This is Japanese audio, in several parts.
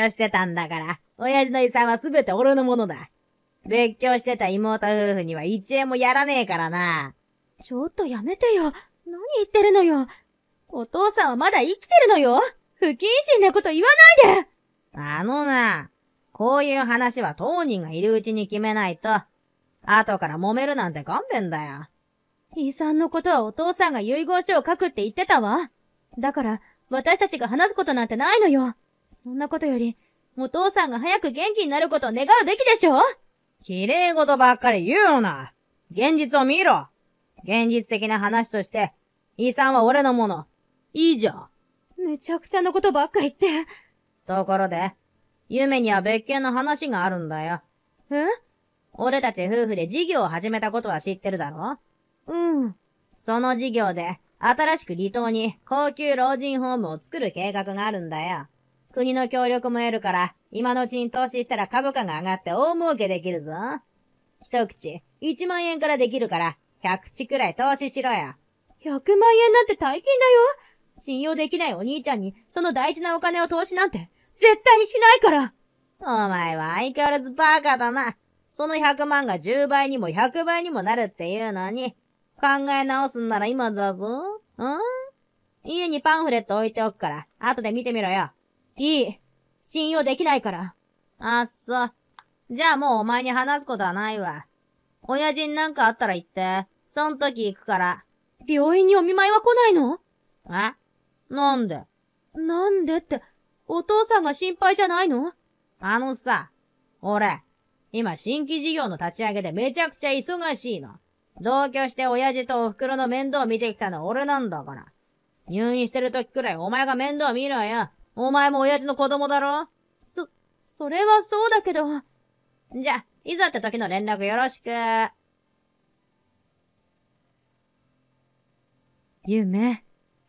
強してたんだから、親父の遺産はすべて俺のものだ。別居してた妹夫婦には一円もやらねえからな。ちょっとやめてよ。何言ってるのよ。お父さんはまだ生きてるのよ。不謹慎なこと言わないであのな、こういう話は当人がいるうちに決めないと、後から揉めるなんて勘弁だよ。遺産のことはお父さんが遺言書を書くって言ってたわ。だから、私たちが話すことなんてないのよ。そんなことより、お父さんが早く元気になることを願うべきでしょ綺麗事ばっかり言うな。現実を見ろ。現実的な話として、遺産は俺のもの。いいじゃん。めちゃくちゃなことばっか言って。ところで、夢には別件の話があるんだよ。え俺たち夫婦で事業を始めたことは知ってるだろうん。その事業で、新しく離島に高級老人ホームを作る計画があるんだよ。国の協力も得るから、今のうちに投資したら株価が上がって大儲けできるぞ。一口、1万円からできるから、100口くらい投資しろよ。100万円なんて大金だよ信用できないお兄ちゃんに、その大事なお金を投資なんて、絶対にしないからお前は相変わらずバカだな。その100万が10倍にも100倍にもなるっていうのに、考え直すんなら今だぞ。うん家にパンフレット置いておくから、後で見てみろよ。いい。信用できないから。あっそ。じゃあもうお前に話すことはないわ。親父になんかあったら言って。そん時行くから。病院にお見舞いは来ないのえなんでなんでって、お父さんが心配じゃないのあのさ、俺、今新規事業の立ち上げでめちゃくちゃ忙しいの。同居して親父とお袋の面倒を見てきたの俺なんだから。入院してる時くらいお前が面倒見ろよ。お前も親父の子供だろそ、それはそうだけど。じゃ、いざって時の連絡よろしく。ゆめ、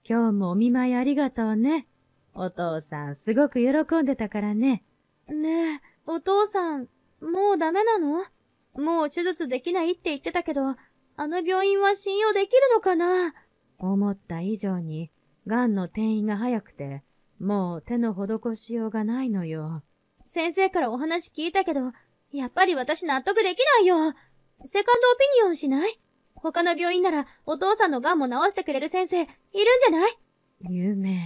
今日もお見舞いありがとうね。お父さんすごく喜んでたからね。ねえ、お父さん、もうダメなのもう手術できないって言ってたけど、あの病院は信用できるのかな思った以上に、癌の転移が早くて、もう手の施しようがないのよ。先生からお話聞いたけど、やっぱり私納得できないよ。セカンドオピニオンしない他の病院ならお父さんの癌も治してくれる先生いるんじゃない夢。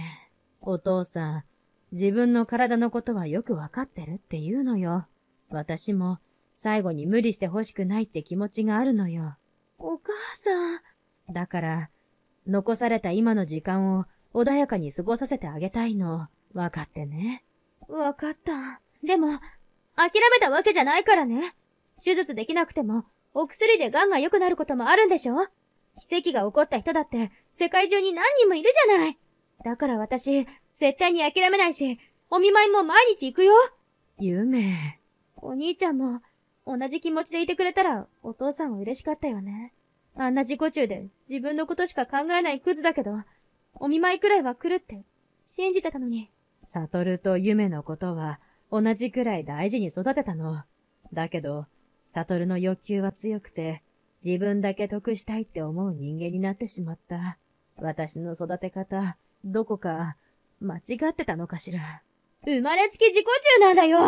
お父さん、自分の体のことはよくわかってるって言うのよ。私も最後に無理して欲しくないって気持ちがあるのよ。お母さん。だから、残された今の時間を穏やかに過ごさせてあげたいの。分かってね。分かった。でも、諦めたわけじゃないからね。手術できなくても、お薬で癌が良くなることもあるんでしょ奇跡が起こった人だって、世界中に何人もいるじゃない。だから私、絶対に諦めないし、お見舞いも毎日行くよ。夢。お兄ちゃんも、同じ気持ちでいてくれたら、お父さんは嬉しかったよね。あんな自己中で、自分のことしか考えないクズだけど、お見舞いくらいは来るって信じてたのに。サトルと夢のことは同じくらい大事に育てたの。だけど、サトルの欲求は強くて、自分だけ得したいって思う人間になってしまった。私の育て方、どこか、間違ってたのかしら。生まれつき自己中なんだよ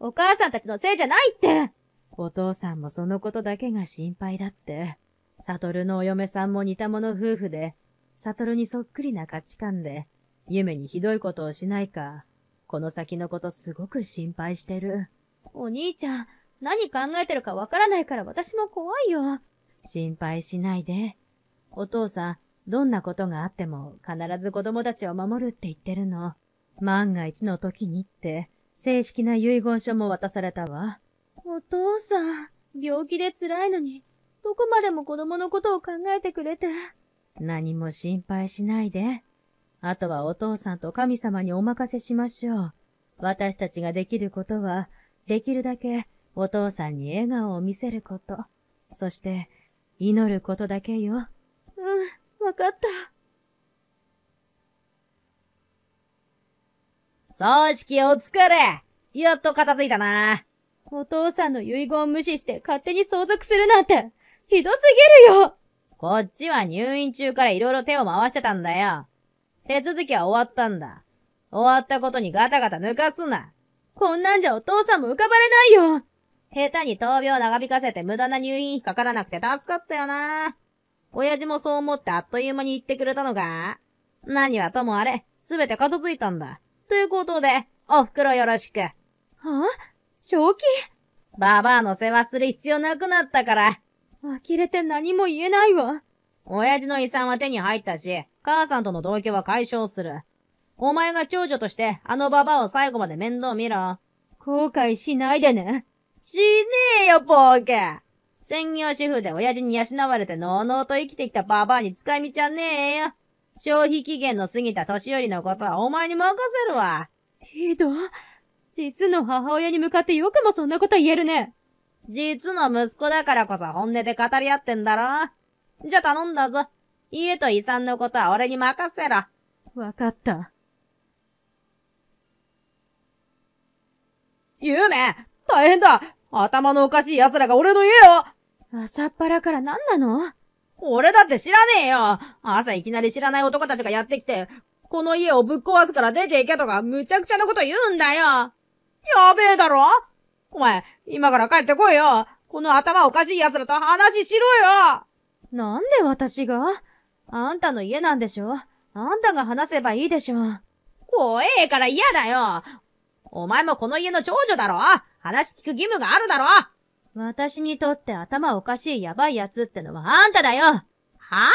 お母さんたちのせいじゃないってお父さんもそのことだけが心配だって。サトルのお嫁さんも似た者夫婦で、悟にそっくりな価値観で、夢にひどいことをしないか、この先のことすごく心配してる。お兄ちゃん、何考えてるかわからないから私も怖いよ。心配しないで。お父さん、どんなことがあっても必ず子供たちを守るって言ってるの。万が一の時にって、正式な遺言書も渡されたわ。お父さん、病気で辛いのに、どこまでも子供のことを考えてくれて。何も心配しないで。あとはお父さんと神様にお任せしましょう。私たちができることは、できるだけお父さんに笑顔を見せること。そして、祈ることだけよ。うん、わかった。葬式お疲れやっと片付いたな。お父さんの遺言を無視して勝手に相続するなんて、ひどすぎるよこっちは入院中から色々手を回してたんだよ。手続きは終わったんだ。終わったことにガタガタ抜かすな。こんなんじゃお父さんも浮かばれないよ。下手に闘病長引かせて無駄な入院費かからなくて助かったよな。親父もそう思ってあっという間に言ってくれたのか何はともあれ、すべて片付いたんだ。ということで、お袋よろしく。はぁ、あ、正気ババアの世話する必要なくなったから、呆れて何も言えないわ。親父の遺産は手に入ったし、母さんとの同居は解消する。お前が長女として、あのババアを最後まで面倒見ろ。後悔しないでね。しねえよ、ポーケ専業主婦で親父に養われてのうのうと生きてきたババアに使い道はねえよ。消費期限の過ぎた年寄りのことはお前に任せるわ。ひど。実の母親に向かってよくもそんなこと言えるね。実の息子だからこそ本音で語り合ってんだろじゃ頼んだぞ。家と遺産のことは俺に任せろ。わかった。ゆめ大変だ頭のおかしい奴らが俺の家を朝っぱらから何なの俺だって知らねえよ朝いきなり知らない男たちがやってきて、この家をぶっ壊すから出ていけとか無茶苦茶なこと言うんだよやべえだろお前、今から帰ってこいよこの頭おかしい奴らと話しろよなんで私があんたの家なんでしょあんたが話せばいいでしょ怖えから嫌だよお前もこの家の長女だろ話聞く義務があるだろ私にとって頭おかしいやばい奴ってのはあんただよはあ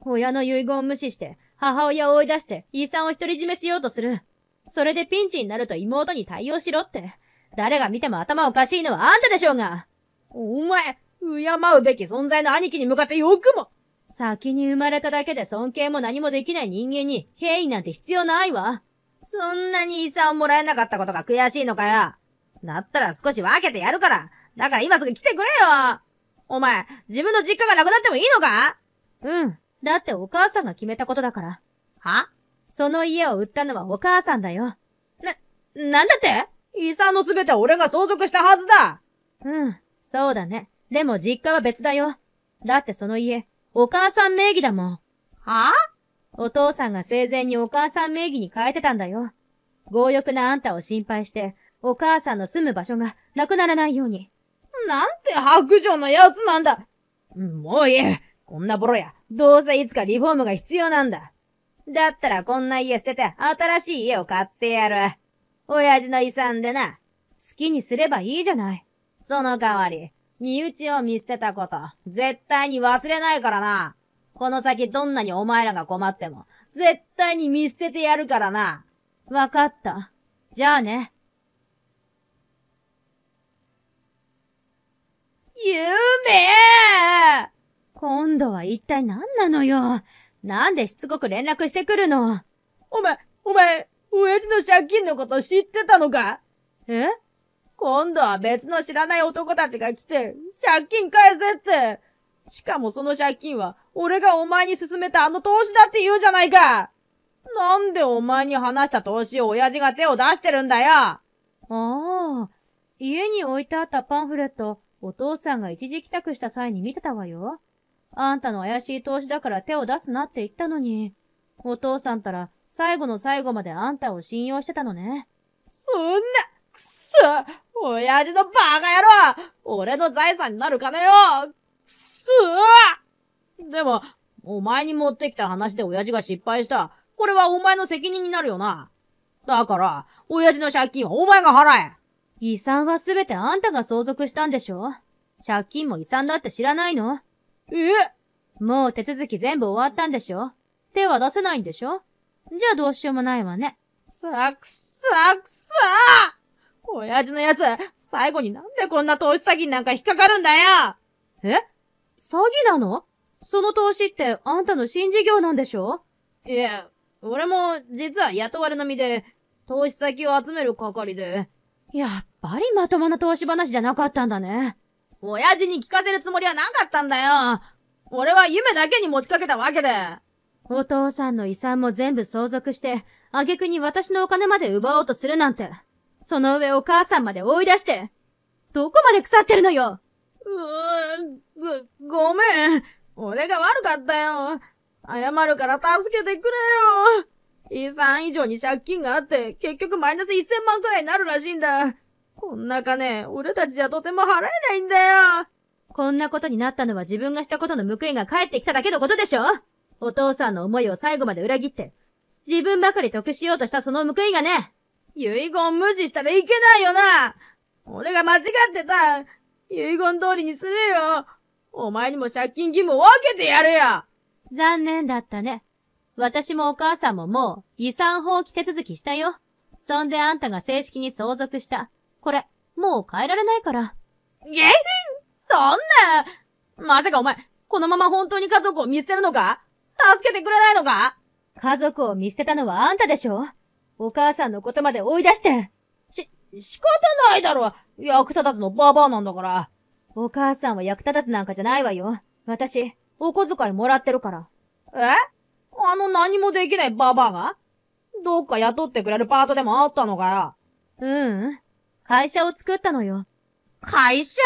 親の遺言を無視して、母親を追い出して、遺産を独り占めしようとする。それでピンチになると妹に対応しろって。誰が見ても頭おかしいのはあんたでしょうがお前、敬うべき存在の兄貴に向かってよくも先に生まれただけで尊敬も何もできない人間に敬意なんて必要ないわ。そんなに遺産をもらえなかったことが悔しいのかよ。だったら少し分けてやるから。だから今すぐ来てくれよお前、自分の実家がなくなってもいいのかうん。だってお母さんが決めたことだから。はその家を売ったのはお母さんだよ。な、なんだって遺産のすべては俺が相続したはずだうん、そうだね。でも実家は別だよ。だってその家、お母さん名義だもん。はぁ、あ、お父さんが生前にお母さん名義に変えてたんだよ。強欲なあんたを心配して、お母さんの住む場所がなくならないように。なんて白状のやつなんだもういいこんなボロや。どうせいつかリフォームが必要なんだ。だったらこんな家捨てて新しい家を買ってやる。親父の遺産でな、好きにすればいいじゃない。その代わり、身内を見捨てたこと、絶対に忘れないからな。この先どんなにお前らが困っても、絶対に見捨ててやるからな。わかった。じゃあね。ゆめ今度は一体何なのよ。なんでしつこく連絡してくるのお前、お前、親父の借金のこと知ってたのかえ今度は別の知らない男たちが来て、借金返せって。しかもその借金は、俺がお前に勧めたあの投資だって言うじゃないかなんでお前に話した投資を親父が手を出してるんだよああ、家に置いてあったパンフレット、お父さんが一時帰宅した際に見てたわよ。あんたの怪しい投資だから手を出すなって言ったのに、お父さんたら最後の最後まであんたを信用してたのね。そんな、くそ、親父のバカ野郎俺の財産になる金よくそでも、お前に持ってきた話で親父が失敗した。これはお前の責任になるよな。だから、親父の借金はお前が払え遺産はすべてあんたが相続したんでしょ借金も遺産だって知らないのえもう手続き全部終わったんでしょ手は出せないんでしょじゃあどうしようもないわね。さくさくさ親父のやつ、最後になんでこんな投資詐欺なんか引っかかるんだよえ詐欺なのその投資ってあんたの新事業なんでしょいや、俺も実は雇われの身で、投資先を集める係で。やっぱりまともな投資話じゃなかったんだね。親父に聞かせるつもりはなかったんだよ俺は夢だけに持ちかけたわけで。お父さんの遺産も全部相続して、挙句に私のお金まで奪おうとするなんて。その上お母さんまで追い出して、どこまで腐ってるのようーご、ごめん。俺が悪かったよ。謝るから助けてくれよ。遺産以上に借金があって、結局マイナス1000万くらいになるらしいんだ。こんな金、俺たちじゃとても払えないんだよ。こんなことになったのは自分がしたことの報いが返ってきただけのことでしょお父さんの思いを最後まで裏切って、自分ばかり得しようとしたその報いがね、遺言無視したらいけないよな俺が間違ってた遺言通りにするよお前にも借金義務を分けてやるよ残念だったね。私もお母さんももう遺産放棄手続きしたよ。そんであんたが正式に相続した。これ、もう変えられないから。げそんなまさかお前、このまま本当に家族を見捨てるのか助けてくれないのか家族を見捨てたのはあんたでしょお母さんのことまで追い出して。し、仕方ないだろ役立たずのババアなんだから。お母さんは役立たずなんかじゃないわよ。私、お小遣いもらってるから。えあの何もできないババアがどっか雇ってくれるパートでもあったのかよ。うん、うん。会社を作ったのよ。会社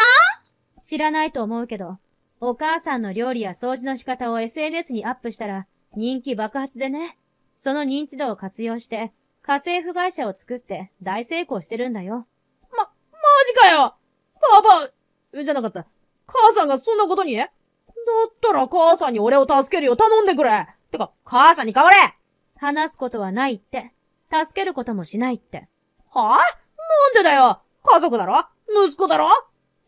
知らないと思うけど、お母さんの料理や掃除の仕方を SNS にアップしたら人気爆発でね。その認知度を活用して家政婦会社を作って大成功してるんだよ。ま、マジかよパパ、じゃなかった。母さんがそんなことにだったら母さんに俺を助けるよ頼んでくれてか、母さんに代われ話すことはないって。助けることもしないって。はぁ、あ、なんでだよ家族だろ息子だろ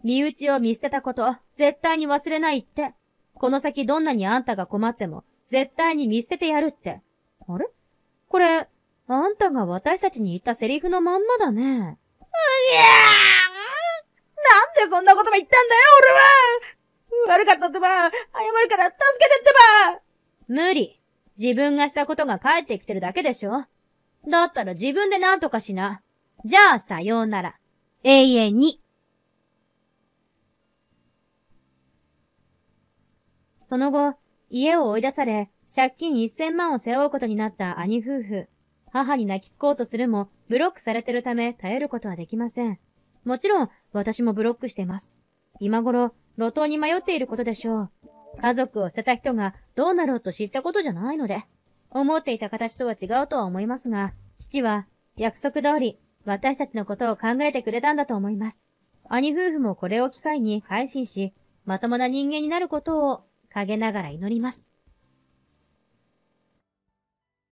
身内を見捨てたこと、絶対に忘れないって。この先どんなにあんたが困っても、絶対に見捨ててやるって。あれこれ、あんたが私たちに言ったセリフのまんまだね。いやーなんでそんな言葉言ったんだよ、俺は悪かったってば謝るから助けてってば無理。自分がしたことが返ってきてるだけでしょだったら自分で何とかしな。じゃあさようなら。永遠に。その後、家を追い出され、借金1000万を背負うことになった兄夫婦。母に泣きつこうとするも、ブロックされてるため頼ることはできません。もちろん、私もブロックしています。今頃、路頭に迷っていることでしょう。家族を捨てた人がどうなろうと知ったことじゃないので。思っていた形とは違うとは思いますが、父は約束通り私たちのことを考えてくれたんだと思います。兄夫婦もこれを機会に改心し、まともな人間になることを陰ながら祈ります。